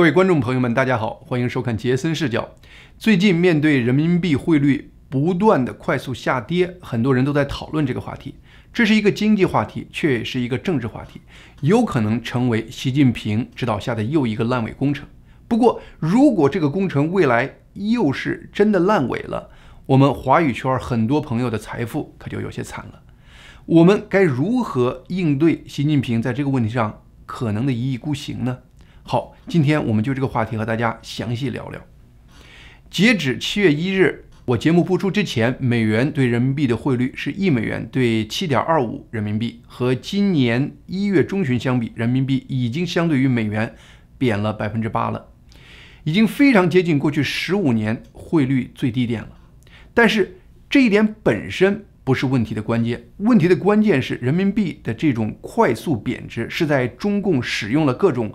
各位观众朋友们，大家好，欢迎收看杰森视角。最近面对人民币汇率不断的快速下跌，很多人都在讨论这个话题。这是一个经济话题，却也是一个政治话题，有可能成为习近平指导下的又一个烂尾工程。不过，如果这个工程未来又是真的烂尾了，我们华语圈很多朋友的财富可就有些惨了。我们该如何应对习近平在这个问题上可能的一意孤行呢？好，今天我们就这个话题和大家详细聊聊。截止七月一日，我节目播出之前，美元对人民币的汇率是一美元对七点二五人民币，和今年一月中旬相比，人民币已经相对于美元贬了百分之八了，已经非常接近过去十五年汇率最低点了。但是这一点本身不是问题的关键，问题的关键是人民币的这种快速贬值是在中共使用了各种。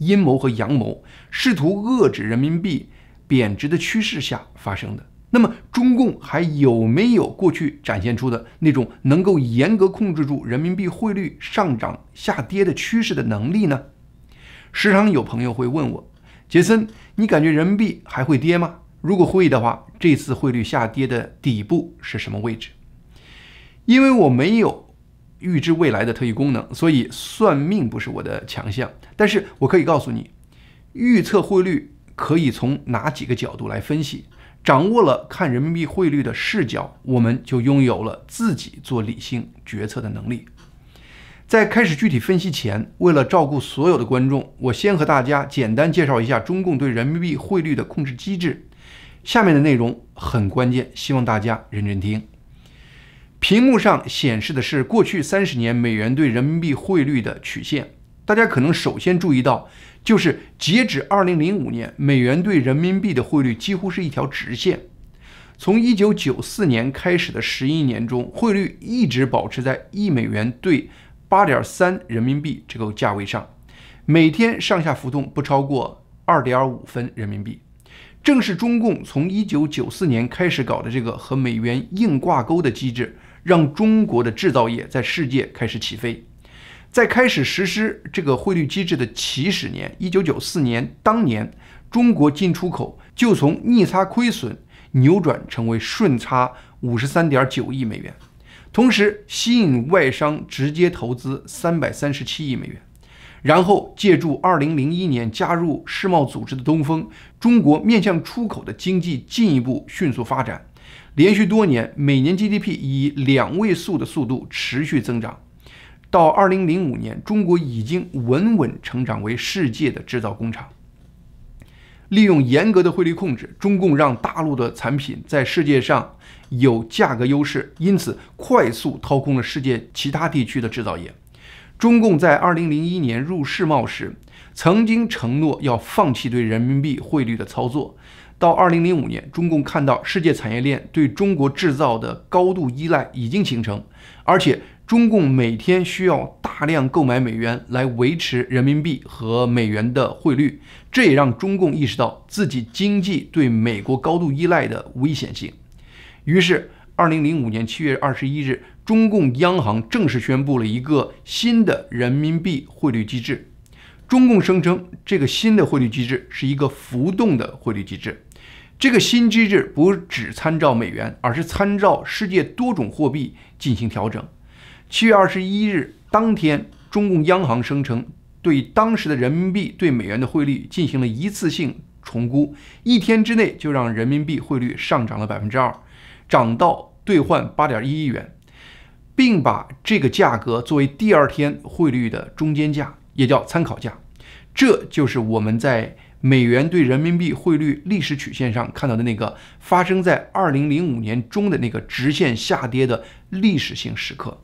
阴谋和阳谋试图遏制人民币贬值的趋势下发生的。那么，中共还有没有过去展现出的那种能够严格控制住人民币汇率上涨、下跌的趋势的能力呢？时常有朋友会问我，杰森，你感觉人民币还会跌吗？如果会的话，这次汇率下跌的底部是什么位置？因为我没有。预知未来的特异功能，所以算命不是我的强项。但是我可以告诉你，预测汇率可以从哪几个角度来分析。掌握了看人民币汇率的视角，我们就拥有了自己做理性决策的能力。在开始具体分析前，为了照顾所有的观众，我先和大家简单介绍一下中共对人民币汇率的控制机制。下面的内容很关键，希望大家认真听。屏幕上显示的是过去三十年美元对人民币汇率的曲线。大家可能首先注意到，就是截止二零零五年，美元对人民币的汇率几乎是一条直线。从一九九四年开始的十一年中，汇率一直保持在一美元兑八点三人民币这个价位上，每天上下浮动不超过二点五分人民币。正是中共从一九九四年开始搞的这个和美元硬挂钩的机制。让中国的制造业在世界开始起飞。在开始实施这个汇率机制的起始年，一九九四年，当年中国进出口就从逆差亏损扭转成为顺差五十三点九亿美元，同时吸引外商直接投资三百三十七亿美元。然后借助二零零一年加入世贸组织的东风，中国面向出口的经济进一步迅速发展。连续多年，每年 GDP 以两位数的速度持续增长。到2005年，中国已经稳稳成长为世界的制造工厂。利用严格的汇率控制，中共让大陆的产品在世界上有价格优势，因此快速掏空了世界其他地区的制造业。中共在2001年入世贸时，曾经承诺要放弃对人民币汇率的操作。到二零零五年，中共看到世界产业链对中国制造的高度依赖已经形成，而且中共每天需要大量购买美元来维持人民币和美元的汇率，这也让中共意识到自己经济对美国高度依赖的危险性。于是，二零零五年七月二十一日，中共央行正式宣布了一个新的人民币汇率机制。中共声称，这个新的汇率机制是一个浮动的汇率机制。这个新机制不只参照美元，而是参照世界多种货币进行调整。七月二十一日当天，中共央行声称对当时的人民币对美元的汇率进行了一次性重估，一天之内就让人民币汇率上涨了百分之二，涨到兑换八点一亿元，并把这个价格作为第二天汇率的中间价，也叫参考价。这就是我们在。美元对人民币汇率历史曲线上看到的那个发生在二零零五年中的那个直线下跌的历史性时刻，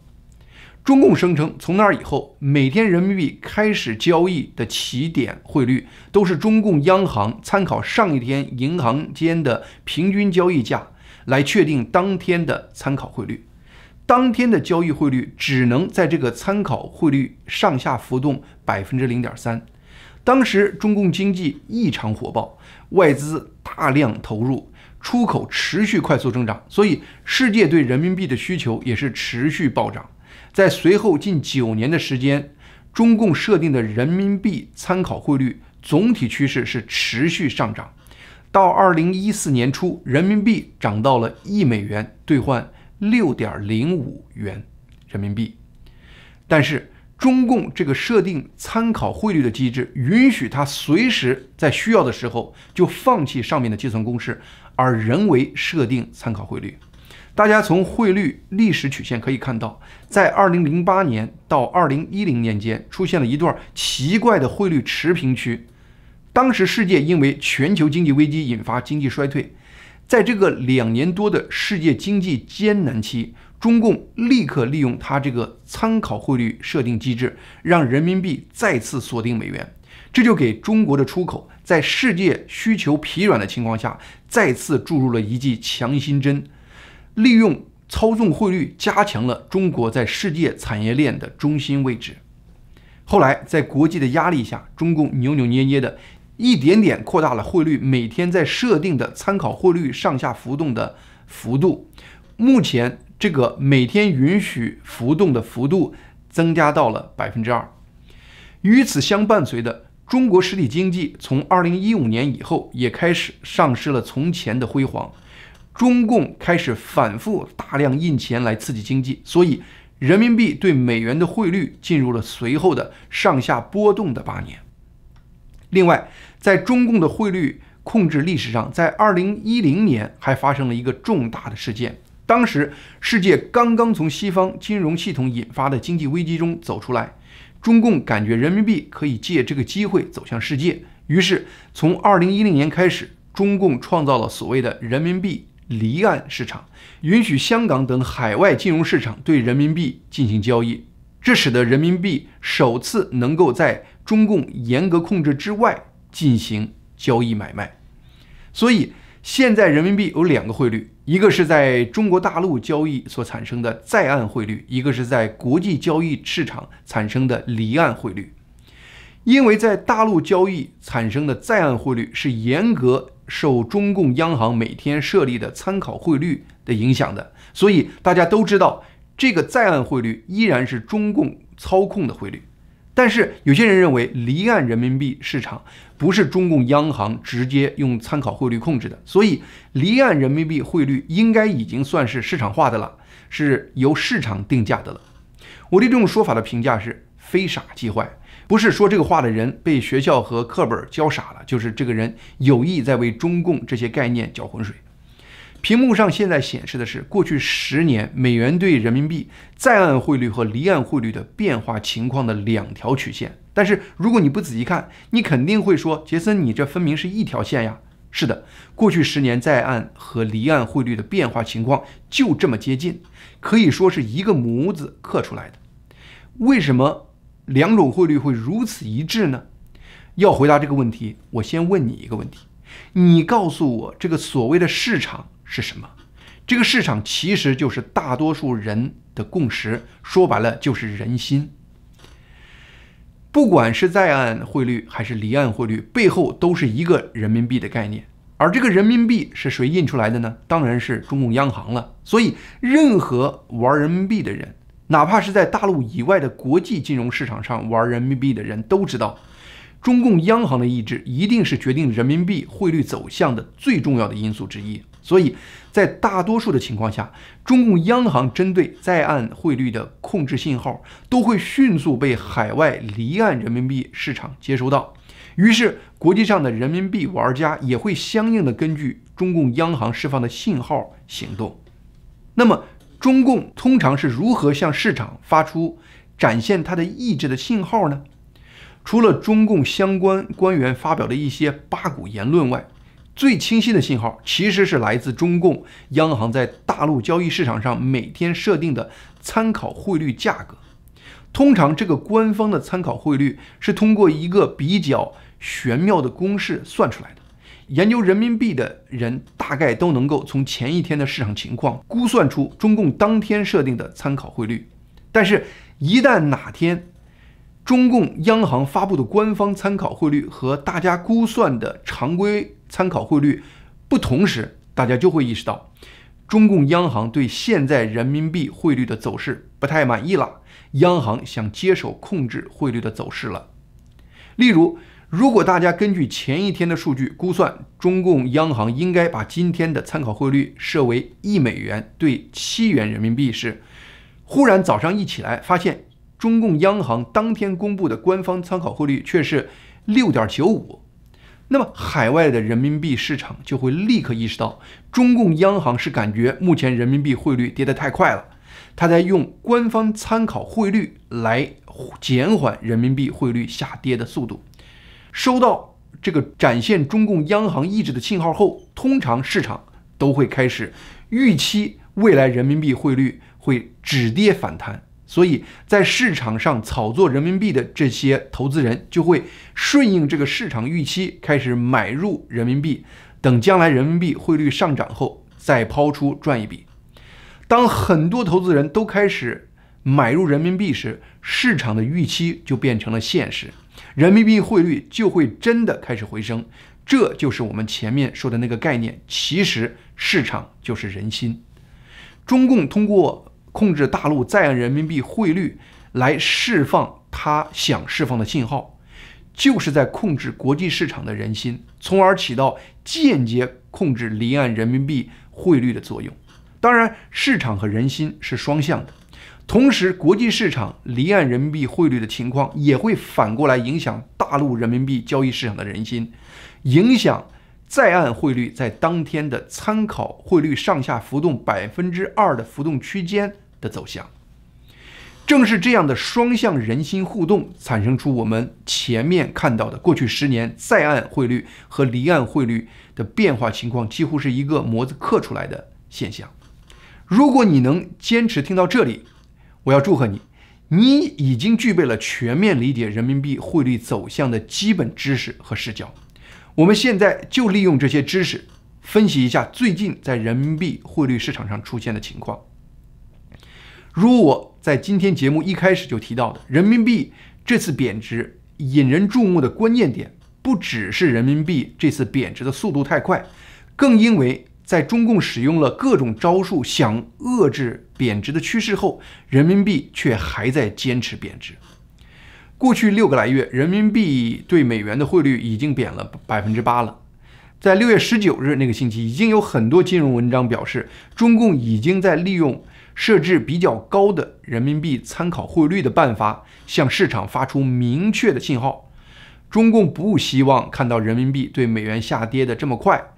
中共声称从那儿以后，每天人民币开始交易的起点汇率都是中共央行参考上一天银行间的平均交易价来确定当天的参考汇率，当天的交易汇率只能在这个参考汇率上下浮动百分之零点三。当时中共经济异常火爆，外资大量投入，出口持续快速增长，所以世界对人民币的需求也是持续暴涨。在随后近九年的时间，中共设定的人民币参考汇率总体趋势是持续上涨，到二零一四年初，人民币涨到了一美元兑换六点零五元人民币，但是。中共这个设定参考汇率的机制，允许它随时在需要的时候就放弃上面的计算公式，而人为设定参考汇率。大家从汇率历史曲线可以看到，在二零零八年到二零一零年间出现了一段奇怪的汇率持平区。当时世界因为全球经济危机引发经济衰退。在这个两年多的世界经济艰难期，中共立刻利用它这个参考汇率设定机制，让人民币再次锁定美元，这就给中国的出口在世界需求疲软的情况下，再次注入了一剂强心针，利用操纵汇率加强了中国在世界产业链的中心位置。后来在国际的压力下，中共扭扭捏捏的。一点点扩大了汇率每天在设定的参考汇率上下浮动的幅度。目前这个每天允许浮动的幅度增加到了百分之二。与此相伴随的，中国实体经济从二零一五年以后也开始丧失了从前的辉煌。中共开始反复大量印钱来刺激经济，所以人民币对美元的汇率进入了随后的上下波动的八年。另外，在中共的汇率控制历史上，在二零一零年还发生了一个重大的事件。当时，世界刚刚从西方金融系统引发的经济危机中走出来，中共感觉人民币可以借这个机会走向世界，于是从二零一零年开始，中共创造了所谓的人民币离岸市场，允许香港等海外金融市场对人民币进行交易，这使得人民币首次能够在。中共严格控制之外进行交易买卖，所以现在人民币有两个汇率，一个是在中国大陆交易所产生的在岸汇率，一个是在国际交易市场产生的离岸汇率。因为在大陆交易产生的在岸汇率是严格受中共央行每天设立的参考汇率的影响的，所以大家都知道这个在岸汇率依然是中共操控的汇率。但是有些人认为离岸人民币市场不是中共央行直接用参考汇率控制的，所以离岸人民币汇率应该已经算是市场化的了，是由市场定价的了。我对这种说法的评价是非傻即坏，不是说这个话的人被学校和课本教傻了，就是这个人有意在为中共这些概念搅浑水。屏幕上现在显示的是过去十年美元对人民币在岸汇率和离岸汇率的变化情况的两条曲线。但是如果你不仔细看，你肯定会说：“杰森，你这分明是一条线呀！”是的，过去十年在岸和离岸汇率的变化情况就这么接近，可以说是一个模子刻出来的。为什么两种汇率会如此一致呢？要回答这个问题，我先问你一个问题：你告诉我这个所谓的市场？是什么？这个市场其实就是大多数人的共识，说白了就是人心。不管是在岸汇率还是离岸汇率，背后都是一个人民币的概念。而这个人民币是谁印出来的呢？当然是中共央行了。所以，任何玩人民币的人，哪怕是在大陆以外的国际金融市场上玩人民币的人，都知道，中共央行的意志一定是决定人民币汇率走向的最重要的因素之一。所以在大多数的情况下，中共央行针对在岸汇率的控制信号都会迅速被海外离岸人民币市场接收到，于是国际上的人民币玩家也会相应的根据中共央行释放的信号行动。那么中共通常是如何向市场发出展现它的意志的信号呢？除了中共相关官员发表的一些八股言论外。最清晰的信号其实是来自中共央行在大陆交易市场上每天设定的参考汇率价格。通常，这个官方的参考汇率是通过一个比较玄妙的公式算出来的。研究人民币的人大概都能够从前一天的市场情况估算出中共当天设定的参考汇率。但是，一旦哪天中共央行发布的官方参考汇率和大家估算的常规参考汇率不同时，大家就会意识到，中共央行对现在人民币汇率的走势不太满意了。央行想接手控制汇率的走势了。例如，如果大家根据前一天的数据估算，中共央行应该把今天的参考汇率设为一美元对七元人民币时，忽然早上一起来发现，中共央行当天公布的官方参考汇率却是六点九五。那么，海外的人民币市场就会立刻意识到，中共央行是感觉目前人民币汇率跌得太快了，他在用官方参考汇率来减缓人民币汇率下跌的速度。收到这个展现中共央行意志的信号后，通常市场都会开始预期未来人民币汇率会止跌反弹。所以在市场上炒作人民币的这些投资人就会顺应这个市场预期，开始买入人民币，等将来人民币汇率上涨后再抛出赚一笔。当很多投资人都开始买入人民币时，市场的预期就变成了现实，人民币汇率就会真的开始回升。这就是我们前面说的那个概念，其实市场就是人心。中共通过。控制大陆在岸人民币汇率，来释放他想释放的信号，就是在控制国际市场的人心，从而起到间接控制离岸人民币汇率的作用。当然，市场和人心是双向的，同时，国际市场离岸人民币汇率的情况也会反过来影响大陆人民币交易市场的人心，影响在岸汇率在当天的参考汇率上下浮动百分之二的浮动区间。的走向，正是这样的双向人心互动，产生出我们前面看到的过去十年在岸汇率和离岸汇率的变化情况，几乎是一个模子刻出来的现象。如果你能坚持听到这里，我要祝贺你，你已经具备了全面理解人民币汇率走向的基本知识和视角。我们现在就利用这些知识，分析一下最近在人民币汇率市场上出现的情况。如我在今天节目一开始就提到的，人民币这次贬值引人注目的关键点，不只是人民币这次贬值的速度太快，更因为在中共使用了各种招数想遏制贬值的趋势后，人民币却还在坚持贬值。过去六个来月，人民币对美元的汇率已经贬了百分之八了。在六月十九日那个星期，已经有很多金融文章表示，中共已经在利用。设置比较高的人民币参考汇率的办法，向市场发出明确的信号。中共不希望看到人民币对美元下跌的这么快，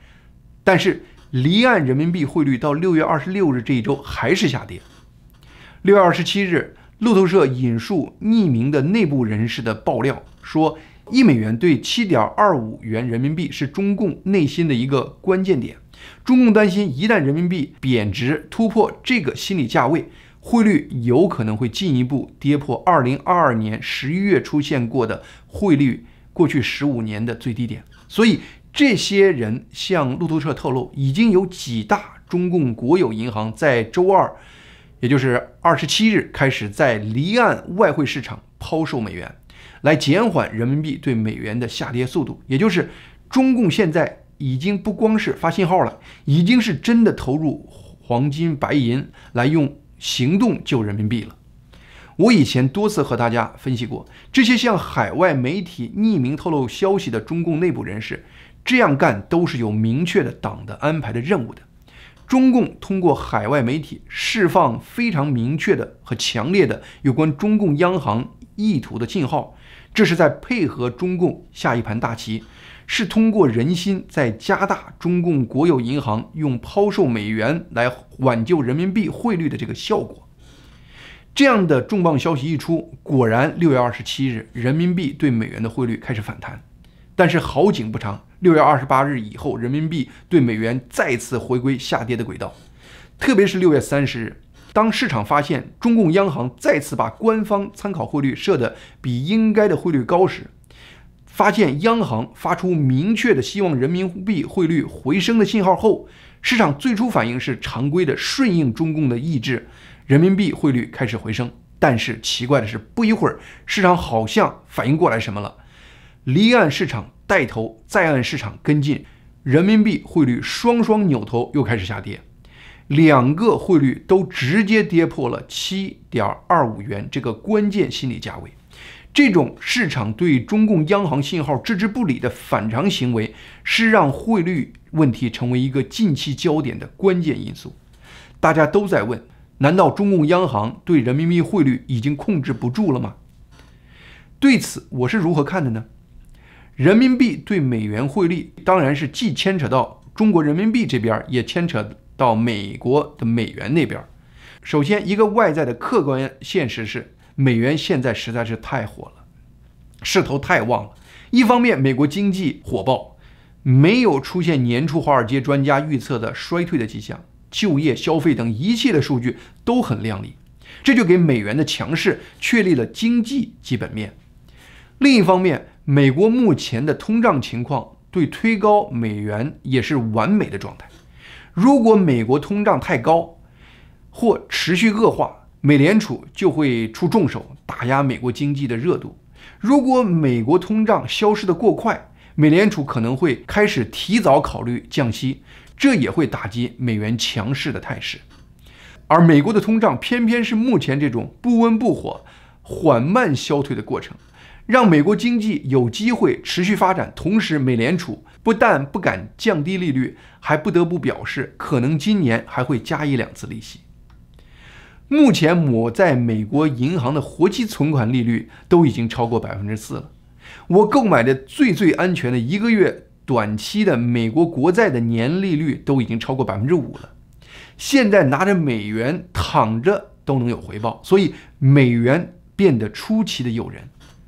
但是离岸人民币汇率到六月二十六日这一周还是下跌。六月二十七日，路透社引述匿名的内部人士的爆料，说一美元对七点二五元人民币是中共内心的一个关键点。中共担心，一旦人民币贬值突破这个心理价位，汇率有可能会进一步跌破2022年11月出现过的汇率过去15年的最低点。所以，这些人向路透社透露，已经有几大中共国有银行在周二，也就是27日开始在离岸外汇市场抛售美元，来减缓人民币对美元的下跌速度。也就是中共现在。已经不光是发信号了，已经是真的投入黄金、白银来用行动救人民币了。我以前多次和大家分析过，这些向海外媒体匿名透露消息的中共内部人士，这样干都是有明确的党的安排的任务的。中共通过海外媒体释放非常明确的和强烈的有关中共央行意图的信号，这是在配合中共下一盘大棋。是通过人心在加大中共国有银行用抛售美元来挽救人民币汇率的这个效果。这样的重磅消息一出，果然六月二十七日人民币对美元的汇率开始反弹。但是好景不长，六月二十八日以后人民币对美元再次回归下跌的轨道。特别是六月三十日，当市场发现中共央行再次把官方参考汇率设的比应该的汇率高时。发现央行发出明确的希望人民币汇率回升的信号后，市场最初反应是常规的顺应中共的意志，人民币汇率开始回升。但是奇怪的是，不一会儿市场好像反应过来什么了，离岸市场带头，在岸市场跟进，人民币汇率双双扭头又开始下跌，两个汇率都直接跌破了七点二五元这个关键心理价位。这种市场对中共央行信号置之不理的反常行为，是让汇率问题成为一个近期焦点的关键因素。大家都在问：难道中共央行对人民币汇率已经控制不住了吗？对此我是如何看的呢？人民币对美元汇率当然是既牵扯到中国人民币这边，也牵扯到美国的美元那边。首先，一个外在的客观现实是。美元现在实在是太火了，势头太旺了。一方面，美国经济火爆，没有出现年初华尔街专家预测的衰退的迹象，就业、消费等一切的数据都很靓丽，这就给美元的强势确立了经济基本面。另一方面，美国目前的通胀情况对推高美元也是完美的状态。如果美国通胀太高或持续恶化，美联储就会出重手打压美国经济的热度。如果美国通胀消失的过快，美联储可能会开始提早考虑降息，这也会打击美元强势的态势。而美国的通胀偏偏是目前这种不温不火、缓慢消退的过程，让美国经济有机会持续发展。同时，美联储不但不敢降低利率，还不得不表示可能今年还会加一两次利息。目前，我在美国银行的活期存款利率都已经超过百分之四了。我购买的最最安全的一个月短期的美国国债的年利率都已经超过百分之五了。现在拿着美元躺着都能有回报，所以美元变得出奇的诱人。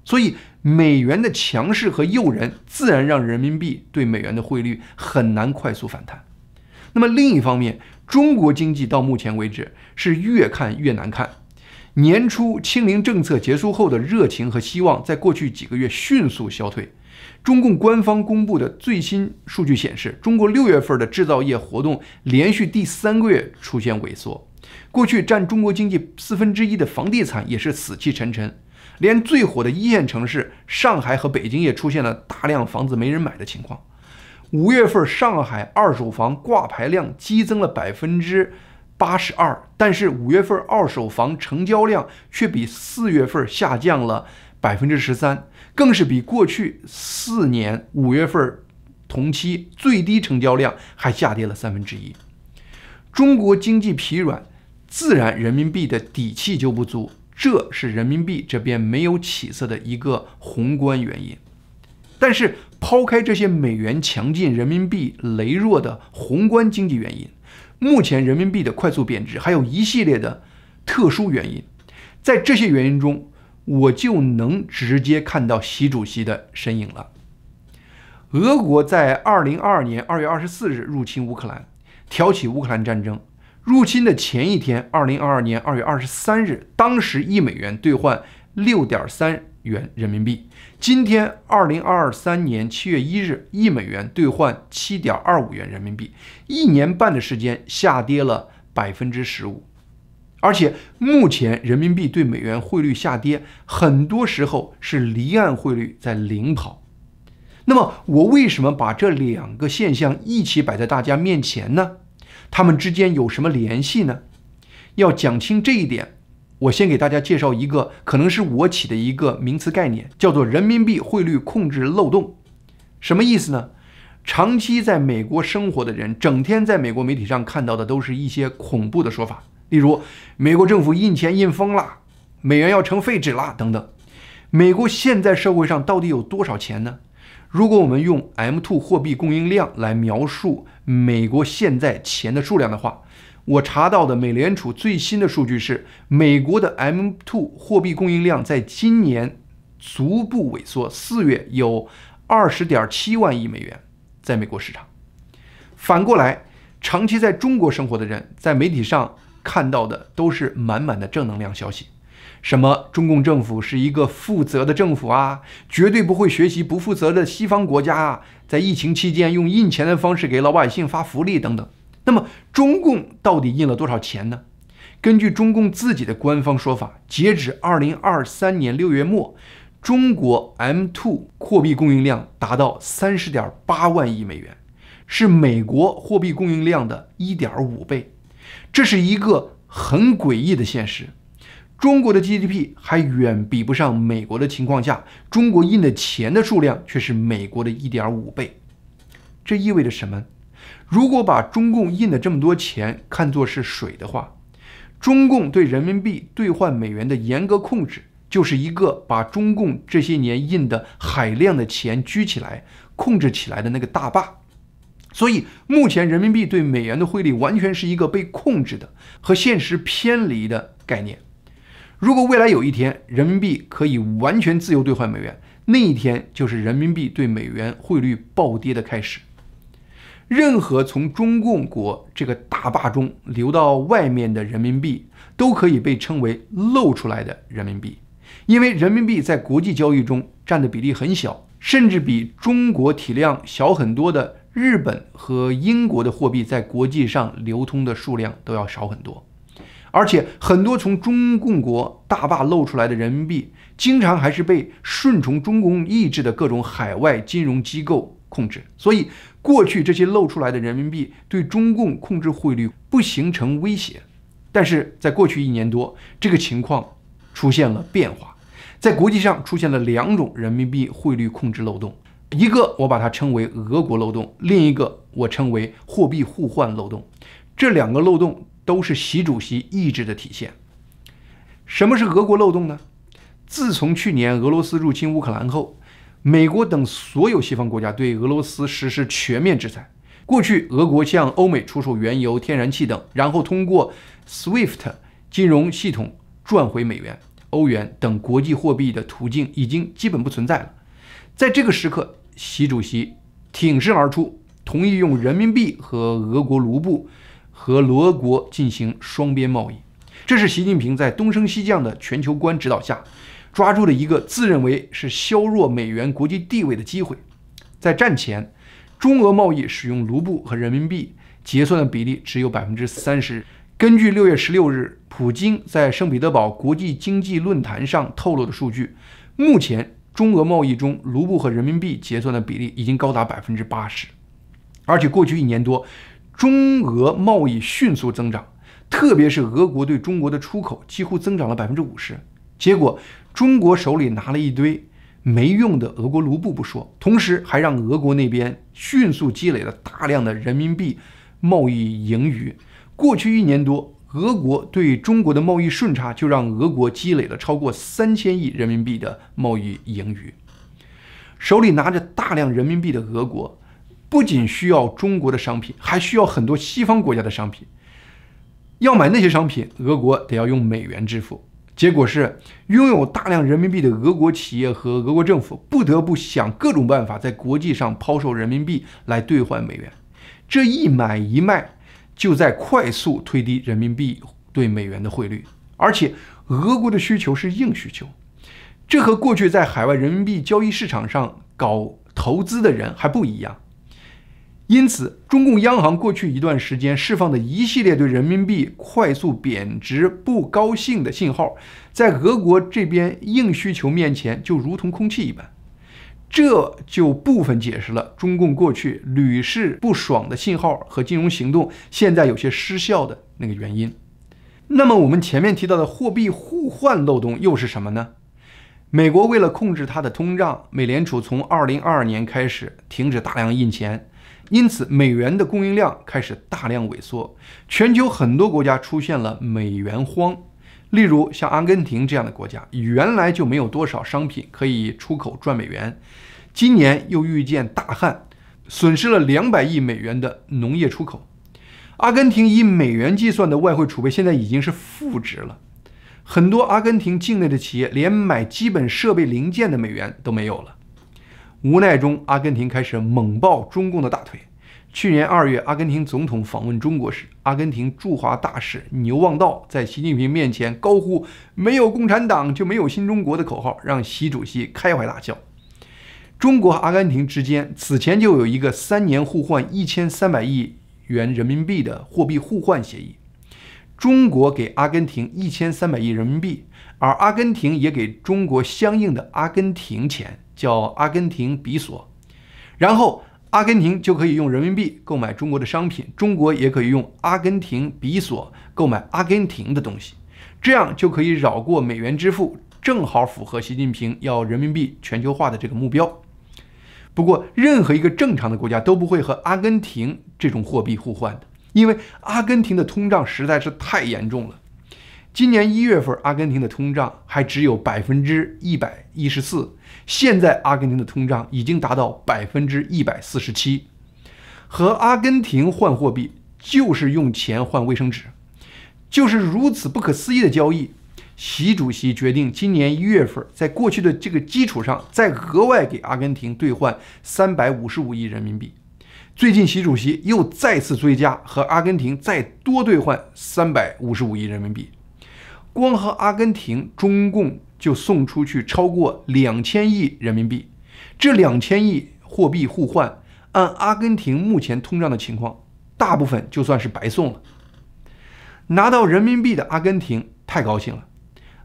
所以美元的强势和诱人，自然让人民币对美元的汇率很难快速反弹。那么另一方面，中国经济到目前为止是越看越难看。年初清零政策结束后的热情和希望，在过去几个月迅速消退。中共官方公布的最新数据显示，中国六月份的制造业活动连续第三个月出现萎缩。过去占中国经济四分之一的房地产也是死气沉沉，连最火的一线城市上海和北京也出现了大量房子没人买的情况。五月份上海二手房挂牌量激增了百分之八十二，但是五月份二手房成交量却比四月份下降了百分之十三，更是比过去四年五月份同期最低成交量还下跌了三分之一。中国经济疲软，自然人民币的底气就不足，这是人民币这边没有起色的一个宏观原因。但是抛开这些美元强劲、人民币羸弱的宏观经济原因，目前人民币的快速贬值还有一系列的特殊原因。在这些原因中，我就能直接看到习主席的身影了。俄国在二零二二年二月二十四日入侵乌克兰，挑起乌克兰战争。入侵的前一天，二零二二年二月二十三日，当时一美元兑换六点三元人民币。今天，二零二三年七月一日，一美元兑换七点二五元人民币，一年半的时间下跌了百分之十五，而且目前人民币对美元汇率下跌，很多时候是离岸汇率在领跑。那么，我为什么把这两个现象一起摆在大家面前呢？它们之间有什么联系呢？要讲清这一点。我先给大家介绍一个可能是我起的一个名词概念，叫做人民币汇率控制漏洞，什么意思呢？长期在美国生活的人，整天在美国媒体上看到的都是一些恐怖的说法，例如美国政府印钱印疯了，美元要成废纸了等等。美国现在社会上到底有多少钱呢？如果我们用 M2 货币供应量来描述美国现在钱的数量的话。我查到的美联储最新的数据是，美国的 M2 货币供应量在今年逐步萎缩，四月有二十点七万亿美元在美国市场。反过来，长期在中国生活的人在媒体上看到的都是满满的正能量消息，什么中共政府是一个负责的政府啊，绝对不会学习不负责的西方国家啊，在疫情期间用印钱的方式给老百姓发福利等等。那么，中共到底印了多少钱呢？根据中共自己的官方说法，截止二零二三年六月末，中国 M2 货币供应量达到三十点八万亿美元，是美国货币供应量的一点五倍。这是一个很诡异的现实：中国的 GDP 还远比不上美国的情况下，中国印的钱的数量却是美国的一点五倍。这意味着什么？如果把中共印的这么多钱看作是水的话，中共对人民币兑换美元的严格控制，就是一个把中共这些年印的海量的钱拘起来、控制起来的那个大坝。所以，目前人民币对美元的汇率完全是一个被控制的、和现实偏离的概念。如果未来有一天人民币可以完全自由兑换美元，那一天就是人民币对美元汇率暴跌的开始。任何从中共国这个大坝中流到外面的人民币，都可以被称为漏出来的人民币，因为人民币在国际交易中占的比例很小，甚至比中国体量小很多的日本和英国的货币在国际上流通的数量都要少很多。而且，很多从中共国大坝漏出来的人民币，经常还是被顺从中共意志的各种海外金融机构控制，所以。过去这些露出来的人民币对中共控制汇率不形成威胁，但是在过去一年多，这个情况出现了变化，在国际上出现了两种人民币汇率控制漏洞，一个我把它称为“俄国漏洞”，另一个我称为“货币互换漏洞”。这两个漏洞都是习主席意志的体现。什么是“俄国漏洞”呢？自从去年俄罗斯入侵乌克兰后。美国等所有西方国家对俄罗斯实施全面制裁。过去，俄国向欧美出售原油、天然气等，然后通过 SWIFT 金融系统赚回美元、欧元等国际货币的途径已经基本不存在了。在这个时刻，习主席挺身而出，同意用人民币和俄国卢布和罗国进行双边贸易。这是习近平在东升西降的全球观指导下。抓住了一个自认为是削弱美元国际地位的机会。在战前，中俄贸易使用卢布和人民币结算的比例只有百分之三十。根据六月十六日普京在圣彼得堡国际经济论坛上透露的数据，目前中俄贸易中卢布和人民币结算的比例已经高达百分之八十。而且过去一年多，中俄贸易迅速增长，特别是俄国对中国的出口几乎增长了百分之五十。结果，中国手里拿了一堆没用的俄国卢布不说，同时还让俄国那边迅速积累了大量的人民币贸易盈余。过去一年多，俄国对中国的贸易顺差就让俄国积累了超过三千亿人民币的贸易盈余。手里拿着大量人民币的俄国，不仅需要中国的商品，还需要很多西方国家的商品。要买那些商品，俄国得要用美元支付。结果是，拥有大量人民币的俄国企业和俄国政府不得不想各种办法在国际上抛售人民币来兑换美元，这一买一卖就在快速推低人民币对美元的汇率，而且俄国的需求是硬需求，这和过去在海外人民币交易市场上搞投资的人还不一样。因此，中共央行过去一段时间释放的一系列对人民币快速贬值不高兴的信号，在俄国这边硬需求面前就如同空气一般。这就部分解释了中共过去屡试不爽的信号和金融行动现在有些失效的那个原因。那么，我们前面提到的货币互换漏洞又是什么呢？美国为了控制它的通胀，美联储从二零二二年开始停止大量印钱。因此，美元的供应量开始大量萎缩，全球很多国家出现了美元荒。例如，像阿根廷这样的国家，原来就没有多少商品可以出口赚美元，今年又遇见大旱，损失了两百亿美元的农业出口。阿根廷以美元计算的外汇储备现在已经是负值了，很多阿根廷境内的企业连买基本设备零件的美元都没有了。无奈中，阿根廷开始猛抱中共的大腿。去年二月，阿根廷总统访问中国时，阿根廷驻华大使牛望道在习近平面前高呼“没有共产党就没有新中国”的口号，让习主席开怀大笑。中国阿根廷之间此前就有一个三年互换一千三百亿元人民币的货币互换协议，中国给阿根廷一千三百亿人民币，而阿根廷也给中国相应的阿根廷钱。叫阿根廷比索，然后阿根廷就可以用人民币购买中国的商品，中国也可以用阿根廷比索购买阿根廷的东西，这样就可以绕过美元支付，正好符合习近平要人民币全球化的这个目标。不过，任何一个正常的国家都不会和阿根廷这种货币互换的，因为阿根廷的通胀实在是太严重了。今年一月份，阿根廷的通胀还只有百分之一百一十四。现在阿根廷的通胀已经达到百分之一百四十七，和阿根廷换货币就是用钱换卫生纸，就是如此不可思议的交易。习主席决定今年一月份在过去的这个基础上再额外给阿根廷兑换三百五十五亿人民币。最近，习主席又再次追加和阿根廷再多兑换三百五十五亿人民币。光和阿根廷中共就送出去超过两千亿人民币，这两千亿货币互换，按阿根廷目前通胀的情况，大部分就算是白送了。拿到人民币的阿根廷太高兴了。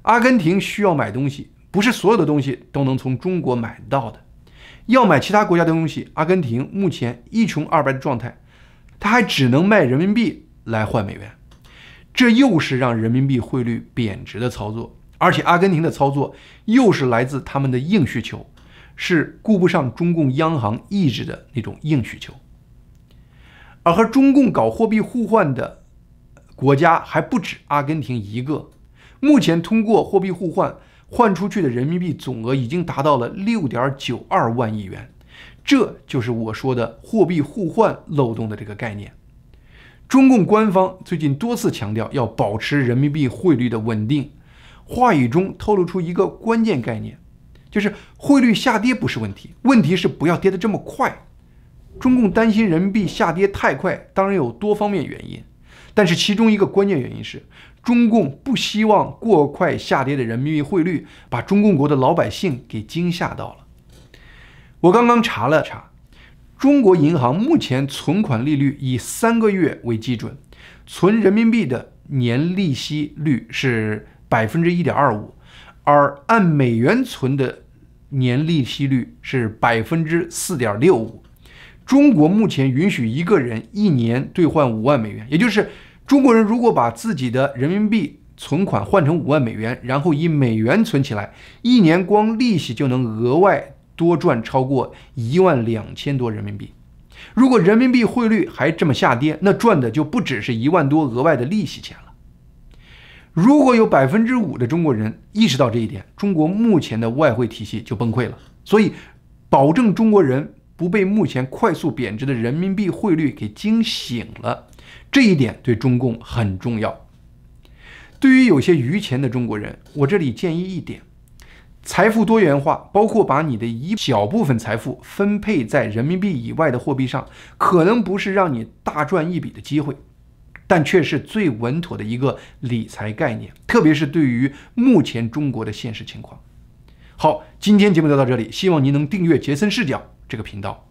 阿根廷需要买东西，不是所有的东西都能从中国买到的。要买其他国家的东西，阿根廷目前一穷二白的状态，他还只能卖人民币来换美元。这又是让人民币汇率贬值的操作，而且阿根廷的操作又是来自他们的硬需求，是顾不上中共央行意志的那种硬需求。而和中共搞货币互换的国家还不止阿根廷一个，目前通过货币互换换出去的人民币总额已经达到了六点九二万亿元，这就是我说的货币互换漏洞的这个概念。中共官方最近多次强调要保持人民币汇率的稳定，话语中透露出一个关键概念，就是汇率下跌不是问题，问题是不要跌得这么快。中共担心人民币下跌太快，当然有多方面原因，但是其中一个关键原因是，中共不希望过快下跌的人民币汇率把中共国的老百姓给惊吓到了。我刚刚查了查。中国银行目前存款利率以三个月为基准，存人民币的年利息率是百分之一点二五，而按美元存的年利息率是百分之四点六五。中国目前允许一个人一年兑换五万美元，也就是中国人如果把自己的人民币存款换成五万美元，然后以美元存起来，一年光利息就能额外。多赚超过一万两千多人民币。如果人民币汇率还这么下跌，那赚的就不只是一万多额外的利息钱了。如果有百分之五的中国人意识到这一点，中国目前的外汇体系就崩溃了。所以，保证中国人不被目前快速贬值的人民币汇率给惊醒了，这一点对中共很重要。对于有些余钱的中国人，我这里建议一点。财富多元化，包括把你的一小部分财富分配在人民币以外的货币上，可能不是让你大赚一笔的机会，但却是最稳妥的一个理财概念，特别是对于目前中国的现实情况。好，今天节目就到这里，希望您能订阅“杰森视角”这个频道。